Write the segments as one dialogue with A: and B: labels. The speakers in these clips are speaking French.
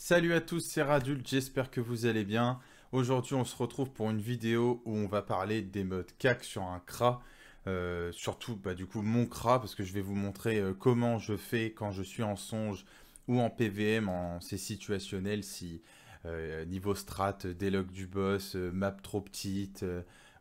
A: Salut à tous, c'est Radult, j'espère que vous allez bien. Aujourd'hui, on se retrouve pour une vidéo où on va parler des modes CAC sur un CRA. Euh, surtout, bah, du coup, mon CRA, parce que je vais vous montrer euh, comment je fais quand je suis en songe ou en PVM, en c'est situationnel, si euh, niveau strat, déloc du boss, map trop petite,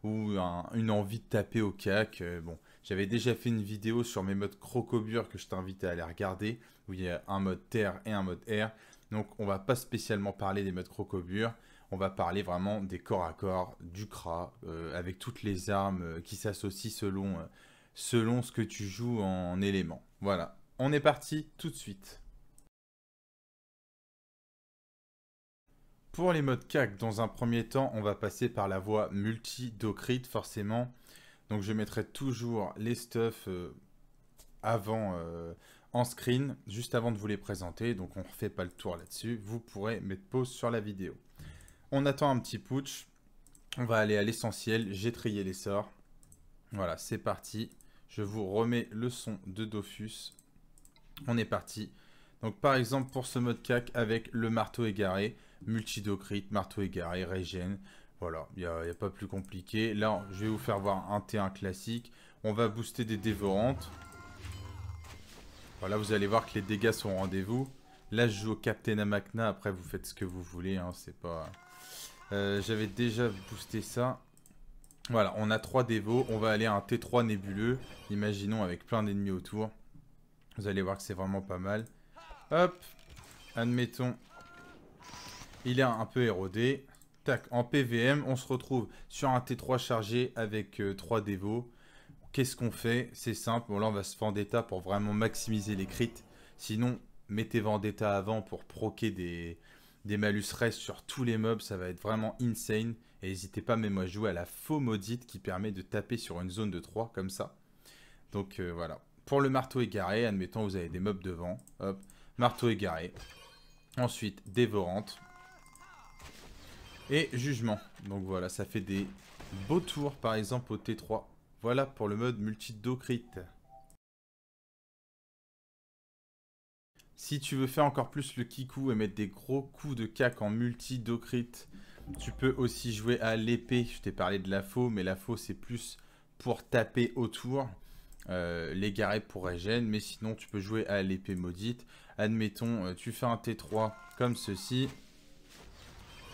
A: ou une envie de taper au CAC. bon, j'avais déjà fait une vidéo sur mes modes crocobure que je t'invite à aller regarder, où il y a un mode terre et un mode air. Donc on va pas spécialement parler des modes crocobure, on va parler vraiment des corps à corps, du cra, euh, avec toutes les armes euh, qui s'associent selon, euh, selon ce que tu joues en élément. Voilà, on est parti tout de suite. Pour les modes CAC, dans un premier temps, on va passer par la voie multi-docrit, forcément. Donc je mettrai toujours les stuffs avant, en screen juste avant de vous les présenter, donc on ne refait pas le tour là-dessus, vous pourrez mettre pause sur la vidéo. On attend un petit putsch, on va aller à l'essentiel, j'ai trié les sorts. Voilà, c'est parti, je vous remets le son de Dofus, on est parti. Donc par exemple pour ce mode CAC avec le marteau égaré, multidocrit, marteau égaré, régène voilà, il n'y a, a, pas plus compliqué. Là, je vais vous faire voir un T1 classique. On va booster des dévorantes. Voilà, vous allez voir que les dégâts sont au rendez-vous. Là, je joue au Captain Macna. Après, vous faites ce que vous voulez. Hein, c'est pas... Euh, j'avais déjà boosté ça. Voilà, on a 3 dévots. On va aller à un T3 nébuleux. Imaginons avec plein d'ennemis autour. Vous allez voir que c'est vraiment pas mal. Hop Admettons. Il est un peu érodé. Tac, en PVM, on se retrouve sur un T3 chargé avec euh, trois 3 dévots. Qu'est-ce qu'on fait C'est simple. Bon, là, on va se Vendetta pour vraiment maximiser les crits. Sinon, mettez Vendetta avant pour proquer des, malus restes sur tous les mobs. Ça va être vraiment insane. Et n'hésitez pas même à jouer à la faux maudite qui permet de taper sur une zone de 3 comme ça. Donc euh, voilà. Pour le marteau égaré, admettons vous avez des mobs devant. Hop, marteau égaré. Ensuite, dévorante. Et jugement. Donc voilà, ça fait des beaux tours par exemple au T3. Voilà pour le mode multi-docrit. Si tu veux faire encore plus le kiku et mettre des gros coups de cac en multi-docrit, tu peux aussi jouer à l'épée. Je t'ai parlé de la faux, mais la faux c'est plus pour taper autour. Euh, les l'égarer pour régène, mais sinon tu peux jouer à l'épée maudite. Admettons, euh, tu fais un T3 comme ceci.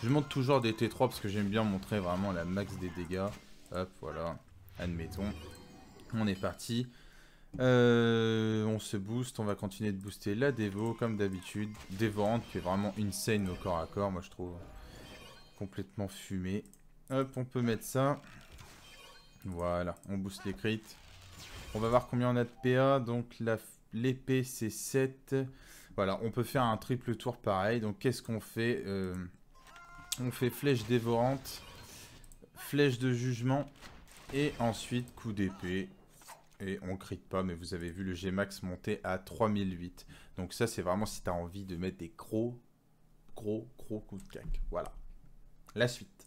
A: Je monte toujours des T3 parce que j'aime bien montrer vraiment la max des dégâts. Hop, voilà. Admettons. On est parti. Euh, on se booste, on va continuer de booster la dévo comme d'habitude. Dévorante qui est vraiment insane au corps à corps, moi je trouve. Complètement fumé. Hop, on peut mettre ça. Voilà, on booste les crits. On va voir combien on a de PA. Donc l'épée c'est 7. Voilà, on peut faire un triple tour pareil. Donc qu'est-ce qu'on fait euh, On fait flèche dévorante, flèche de jugement et ensuite, coup d'épée. Et on crie pas, mais vous avez vu le Gmax monter à 3008. Donc ça, c'est vraiment si tu as envie de mettre des gros, gros, gros coups de cac. Voilà. La suite.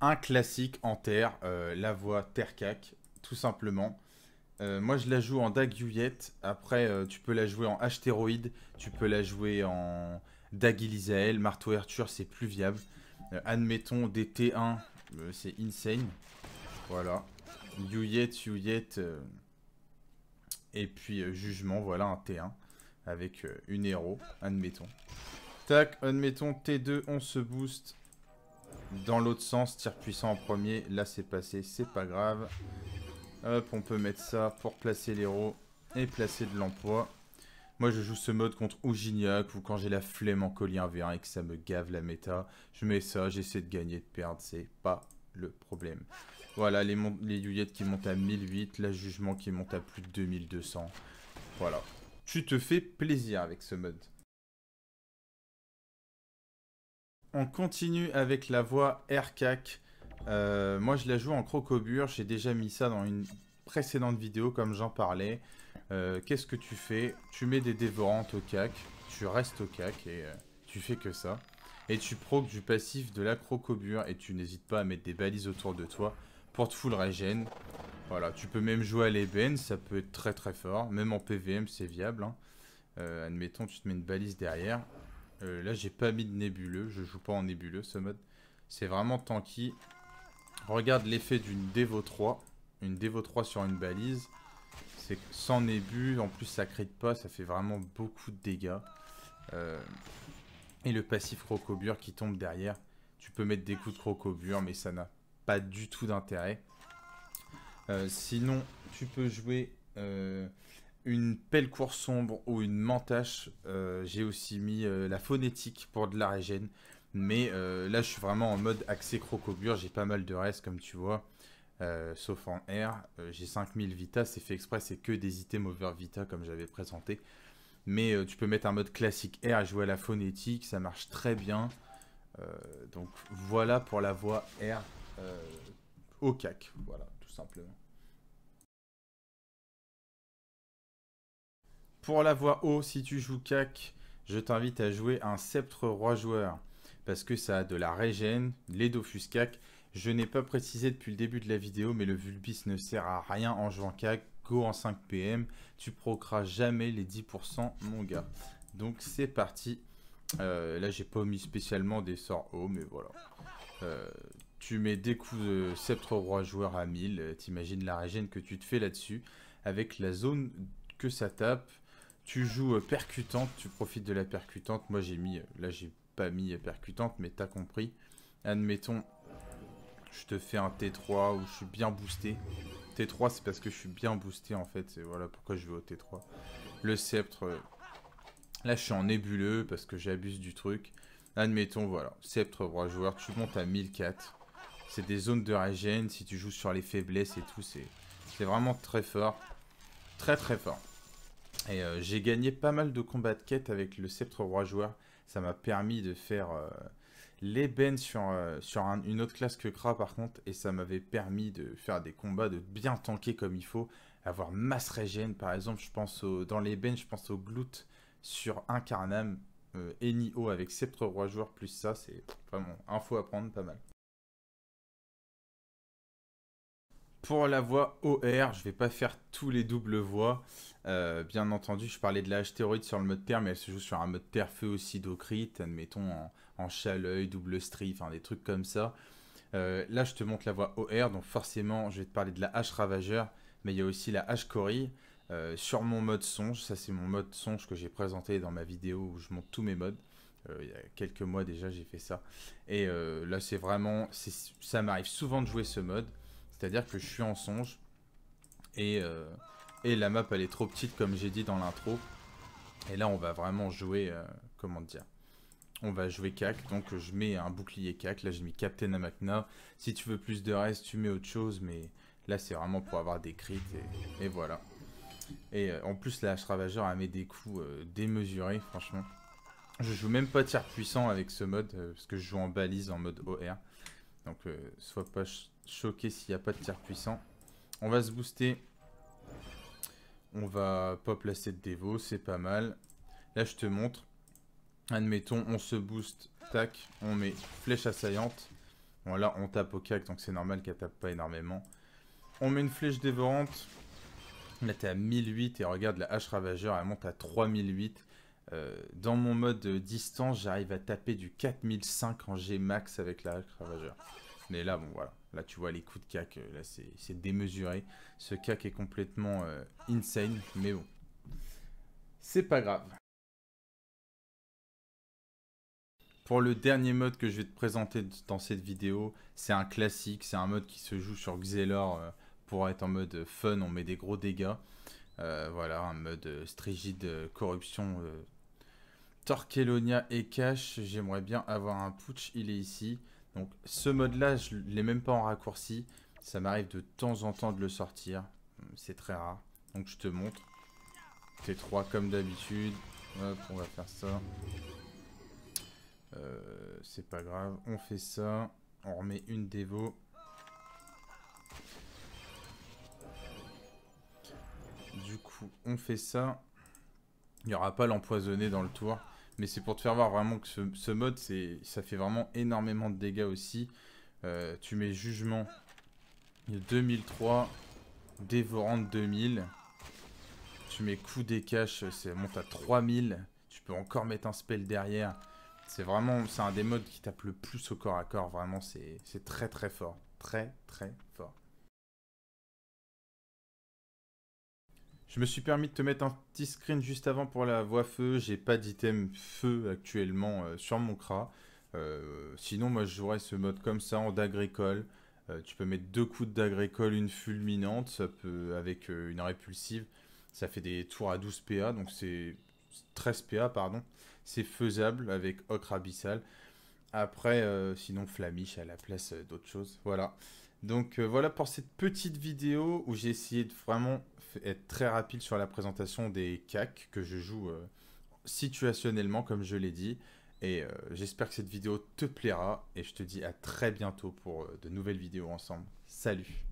A: Un classique en terre, euh, la voix terre-cac, tout simplement. Euh, moi, je la joue en Daguillette. Après, euh, tu peux la jouer en Astéroïde. Tu peux la jouer en Daguilisael. Marteau Arthur, c'est plus viable. Euh, admettons des T1, euh, c'est insane. Voilà. Youyette, Youyette. Euh. et puis Jugement, voilà un T1. Avec une héros, admettons. Tac, admettons T2, on se boost. Dans l'autre sens, tir puissant en premier. Là, c'est passé, c'est pas grave. Hop, on peut mettre ça pour placer l'héros et placer de l'emploi. Moi, je joue ce mode contre Ougignac ou quand j'ai la flemme en collier 1v1 et que ça me gave la méta. Je mets ça, j'essaie de gagner, de perdre, c'est pas le problème. Voilà, les, les qui montent à 1008, la Jugement qui monte à plus de 2200. Voilà. Tu te fais plaisir avec ce mode. On continue avec la voix RKac euh, moi, je la joue en crocobure. J'ai déjà mis ça dans une précédente vidéo, comme j'en parlais. Euh, qu'est-ce que tu fais Tu mets des dévorantes au cac, tu restes au cac et euh, tu fais que ça. Et tu proc du passif de la crocobure et tu n'hésites pas à mettre des balises autour de toi pour te full regen. Voilà, tu peux même jouer à l'ébène, ça peut être très très fort. Même en PVM, c'est viable. Hein. Euh, admettons, tu te mets une balise derrière. là, j'ai pas mis de nébuleux. Je joue pas en nébuleux, ce mode. C'est vraiment tanky. Regarde l'effet d'une Devo 3 une Devo 3 sur une balise. C'est sans nébule, en plus ça crit de pas, ça fait vraiment beaucoup de dégâts. Euh, et le passif crocobure qui tombe derrière. Tu peux mettre des coups de crocobure, mais ça n'a pas du tout d'intérêt. Euh, sinon, tu peux jouer euh, une pelle course sombre ou une mentache. J'ai aussi mis la phonétique pour de la régène. Mais là, je suis vraiment en mode accès crocobure. J'ai pas mal de reste comme tu vois. Euh, sauf en R, euh, j'ai 5000 Vita, c'est fait exprès, c'est que des items over Vita comme j'avais présenté. Mais euh, tu peux mettre un mode classique R et jouer à la phonétique, ça marche très bien. donc voilà pour la voix R au CAC, voilà, tout simplement. Pour la voix O, si tu joues CAC, je t'invite à jouer un sceptre roi joueur. Parce que ça a de la régène, les Dofus CAC, je n'ai pas précisé depuis le début de la vidéo, mais le vulbis ne sert à rien en jouant CAC. Go en 5 PM, tu procras jamais les 10% mon gars. Donc c'est parti. Euh, là j'ai pas mis spécialement des sorts hauts, mais voilà. Euh, tu mets des coups de sceptre roi joueur à 1000, euh, t'imagines la régène que tu te fais là-dessus, avec la zone que ça tape. Tu joues percutante, tu profites de la percutante. Moi j'ai mis, là j'ai pas mis percutante, mais t'as compris. Admettons, je te fais un T3 où je suis bien boosté. T3, c'est parce que je suis bien boosté, en fait. C'est voilà pourquoi je vais au T3. Le sceptre, euh, là, je suis en nébuleux parce que j'abuse du truc. Admettons, voilà, sceptre, roi joueur, tu montes à 1004. C'est des zones de régène. Si tu joues sur les faiblesses et tout, c'est vraiment très fort. Très, très fort. Et euh, j'ai gagné pas mal de combats de quête avec le sceptre roi joueur. Ça m'a permis de faire... Euh, l'ébène sur, euh, sur une autre classe que Kra par contre, et ça m'avait permis de faire des combats, de bien tanker comme il faut, avoir masse régène par exemple, je pense dans l'ébène je pense au glout sur Incarnam, euh, Enio avec sceptre roi joueur plus ça, c'est vraiment info à prendre, pas mal. Pour la voix OR, je ne vais pas faire tous les doubles voix. Euh, bien entendu, je parlais de la H Théroïde sur le mode Terre, mais elle se joue sur un mode terre feu aussi d'ocrite, admettons en, en chaleuil, double Strip, enfin des trucs comme ça. Euh, là, je te montre la voix OR, donc forcément, je vais te parler de la H ravageur, mais il y a aussi la H Cory. Euh, sur mon mode songe, ça c'est mon mode songe que j'ai présenté dans ma vidéo où je monte tous mes modes. il y a quelques mois déjà, j'ai fait ça. Et là, c'est vraiment. Ça m'arrive souvent de jouer ce mode. C'est-à-dire que je suis en songe. Et, euh, et la map, elle est trop petite, comme j'ai dit dans l'intro. Et là, on va vraiment jouer, euh, comment dire on va jouer CAC, donc je mets un bouclier CAC, là j'ai mis Captain Amakna, si tu veux plus de reste tu mets autre chose, mais là c'est vraiment pour avoir des crits, et, voilà. Et euh, en plus la Ravageur a mis des coups démesurés, franchement. Je joue même pas tir puissant avec ce mode, parce que je joue en balise en mode OR, donc soit pas choqué s'il n'y a pas de tir puissant. On va se booster. On va pas placer de dévot c'est pas mal. Là, je te montre. Admettons, on se booste, tac, on met flèche assaillante. Voilà, on tape au cac, donc c'est normal qu'elle tape pas énormément. On met une flèche dévorante. Là, t'es à 1008 et regarde, la hache ravageur, elle monte à 3008. Euh, dans mon mode euh, distance, j'arrive à taper du 4005 en G max avec la hache ravageur. Mais là, bon, voilà. Là, tu vois les coups de cac, euh, là, c'est démesuré. Ce cac est complètement euh, insane, mais bon. C'est pas grave. Pour le dernier mode que je vais te présenter dans cette vidéo, c'est un classique, c'est un mode qui se joue sur Xelor euh, pour être en mode fun, on met des gros dégâts. voilà, un mode strigide, corruption, Torquelonia et Cash, j'aimerais bien avoir un putsch, il est ici. Donc ce mode-là, je l'ai même pas en raccourci. Ça m'arrive de temps en temps de le sortir. Hum, c'est très rare. Donc je te montre. T3 comme d'habitude. Hop, on va faire ça. Euh, c'est pas grave. On fait ça. On remet une dévo. Du coup, on fait ça. Il n'y aura pas l'empoisonné dans le tour. Mais c'est pour te faire voir vraiment que ce, ce mode, ça fait vraiment énormément de dégâts aussi. Euh, tu mets jugement 2003, dévorante 2000. Tu mets coup des caches, ça monte à 3000. Tu peux encore mettre un spell derrière. C'est vraiment, c'est un des modes qui tape le plus au corps à corps. Vraiment, c'est très très fort. Très très fort. Je me suis permis de te mettre un petit screen juste avant pour la voix feu. J'ai pas d'item feu actuellement euh, sur mon CRA. Euh, sinon, moi, je jouerais ce mode comme ça en d'agricole. Euh, tu peux mettre deux coups de d'agricole, une fulminante, ça peut, avec une répulsive. Ça fait des tours à 12 PA, donc c'est 13 PA, pardon. C'est faisable avec Ocre Abyssal. Après, sinon, Flamiche à la place d'autres choses. Voilà. Donc euh, voilà pour cette petite vidéo où j'ai essayé de vraiment être très rapide sur la présentation des CAC que je joue euh, situationnellement comme je l'ai dit. Et euh, j'espère que cette vidéo te plaira et je te dis à très bientôt pour de nouvelles vidéos ensemble. Salut